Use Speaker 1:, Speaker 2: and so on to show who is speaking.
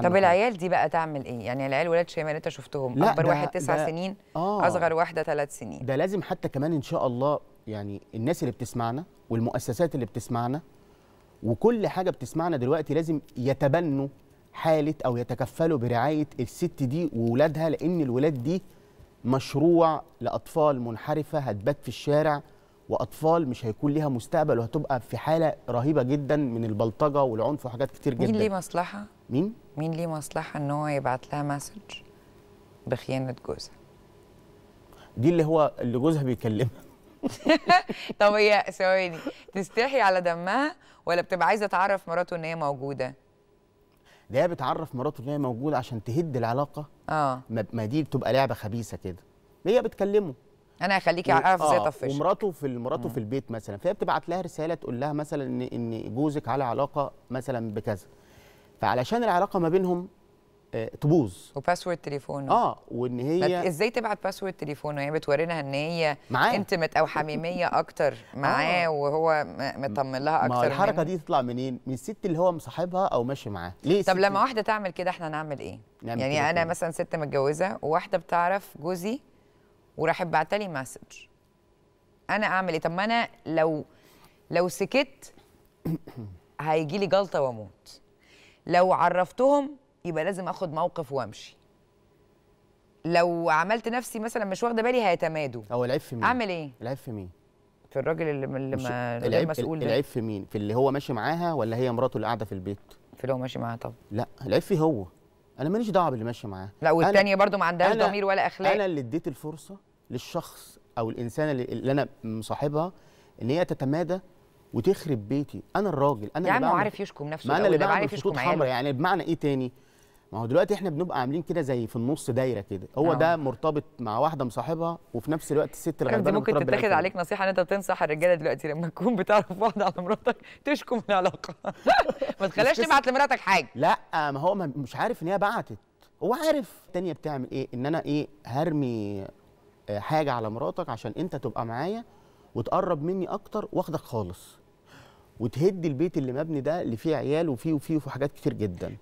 Speaker 1: طب العيال
Speaker 2: دي بقى تعمل ايه؟ يعني العيال ولاد شيماء اللي انت شفتهم لا اكبر واحد تسع سنين آه اصغر
Speaker 1: واحده ثلاث سنين ده لازم حتى كمان ان شاء الله يعني الناس اللي بتسمعنا والمؤسسات اللي بتسمعنا وكل حاجه بتسمعنا دلوقتي لازم يتبنوا حاله او يتكفلوا برعايه الست دي وولادها لان الولاد دي مشروع لاطفال منحرفه هتبات في الشارع واطفال مش هيكون ليها مستقبل وهتبقى في حاله رهيبه جدا من البلطجه والعنف وحاجات كتير جدا مين ليه مصلحه مين مين ليه مصلحه ان هو يبعت لها مسج بخيانه جوزها دي اللي هو اللي جوزها بيكلمها
Speaker 2: طب هي ثواني تستحي على دمها ولا بتبقى عايزه تعرف مراته ان هي موجوده
Speaker 1: ده بتعرف مراته ان هي موجوده عشان تهد العلاقه اه ما دي بتبقى لعبه خبيثه كده هي بتكلمه
Speaker 2: انا هخليك اعرف ازاي آه، اطفش ومراته
Speaker 1: في مراته في البيت مثلا فهي بتبعت لها رساله تقول لها مثلا ان ان جوزك على علاقه مثلا بكذا فعلشان العلاقه ما بينهم آه، تبوظ وباسورد تليفونه اه وان هي ازاي
Speaker 2: تبعت باسورد تليفونه هي يعني بتورينا ان هي انتمت او حميميه اكتر معاه آه. وهو
Speaker 1: مطمن لها اكتر ما الحركه من... دي تطلع منين من الست اللي هو مصاحبها او ماشي معاه ليه طب لما واحده
Speaker 2: تعمل كده احنا نعمل ايه نعمل يعني انا مثلا ست متجوزه وواحده بتعرف جوزي وراح ابعت لي مسج انا اعمل ايه طب ما انا لو لو سكت هيجي لي جلطه واموت لو عرفتهم يبقى لازم اخد موقف وامشي لو عملت نفسي مثلا مش واخده بالي هيتمادوا
Speaker 1: هو العيب في مين اعمل ايه العيب في مين في الراجل اللي اللي ما العيب مسؤول ده العيب في مين في اللي هو ماشي معاها ولا هي مراته اللي قاعده في البيت في اللي هو ماشي معاها طبعا لا العيب في هو انا ماليش دعوه باللي ماشي معاه لا والثانيه برضو ما عندهاش ضمير ولا اخلاق انا اللي اديت الفرصه للشخص او الانسان اللي, اللي انا مصاحبها ان هي تتمادى وتخرب بيتي انا الراجل انا يا عم عارف يشكم نفسه ما انا اللي بعمل عارف يشكم يعني بمعنى ايه تاني ما هو دلوقتي احنا بنبقى عاملين كده زي في النص دايره كده هو أوه. ده مرتبط مع واحده مصاحبها وفي نفس الوقت الست اللي الغلبانه ممكن تتاخد عليك
Speaker 2: نصيحه ان انت بتنصح الرجاله دلوقتي لما تكون بتعرف واحده على مراتك تشكو من العلاقه ما تخليهاش تبعت
Speaker 1: لمراتك حاجه لا ما هو مش عارف ان هي بعتت هو عارف الثانيه بتعمل ايه ان انا ايه هرمي آه، حاجه على مراتك عشان انت تبقى معايا وتقرب مني اكتر واخدك خالص وتهد البيت اللي مبني ده اللي فيه عيال وفيه وفيه وفيه حاجات كتير جدا